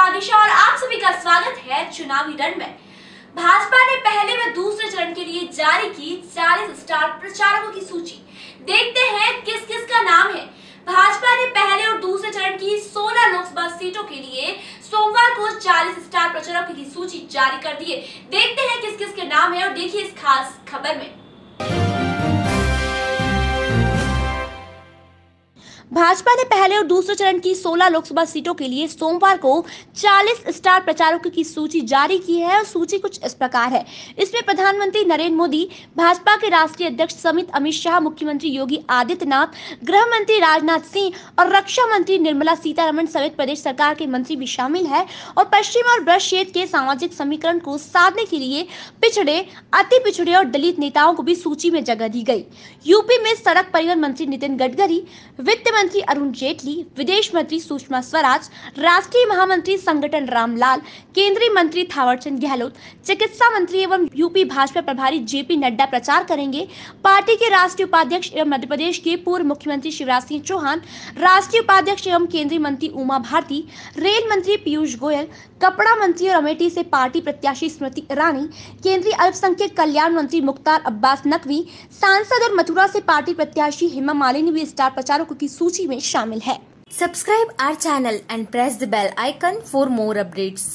बागिशा और आप सभी का स्वागत है चुनावी रण में भाजपा ने पहले व दूसरे चरण के लिए जारी की 40 स्टार प्रचारकों की सूची देखते हैं किस किस का नाम है भाजपा ने पहले और दूसरे चरण की 16 लोकसभा सीटों के लिए सोमवार को 40 स्टार प्रचारकों की सूची जारी कर दी है देखते हैं किस किस के नाम है और देखिए इस खास खबर में भाजपा ने पहले और दूसरे चरण की 16 लोकसभा सीटों के लिए सोमवार को 40 स्टार प्रचारकों की सूची जारी की है और सूची कुछ इस प्रकार है इसमें प्रधानमंत्री नरेंद्र मोदी भाजपा के राष्ट्रीय अध्यक्ष समित अमित शाह मुख्यमंत्री योगी आदित्यनाथ गृह मंत्री राजनाथ सिंह और रक्षा मंत्री निर्मला सीतारमन समेत प्रदेश सरकार के मंत्री भी शामिल है और पश्चिम और ब्रश क्षेत्र के सामाजिक समीकरण को साधने के लिए पिछड़े अति पिछड़े और दलित नेताओं को भी सूची में जगह दी गई यूपी में सड़क परिवहन मंत्री नितिन गडकरी वित्त मंत्री अरुण जेटली विदेश मंत्री सुषमा स्वराज राष्ट्रीय महामंत्री संगठन रामलाल केंद्रीय मंत्री थावरचंद गहलोत चिकित्सा मंत्री एवं यूपी भाजपा प्रभारी जेपी नड्डा प्रचार करेंगे पार्टी के राष्ट्रीय उपाध्यक्ष एवं मध्य प्रदेश के पूर्व मुख्यमंत्री शिवराज सिंह चौहान राष्ट्रीय उपाध्यक्ष एवं केंद्रीय मंत्री उमा भारती रेल मंत्री पीयूष गोयल कपड़ा मंत्री और अमेठी से पार्टी प्रत्याशी स्मृति ईरानी केंद्रीय अल्पसंख्यक कल्याण मंत्री मुख्तार अब्बास नकवी सांसद और मथुरा से पार्टी प्रत्याशी हेमा मालिनी भी स्टार प्रचारकों की सूची सूची में शामिल है subscribe our channel and press the bell icon for more updates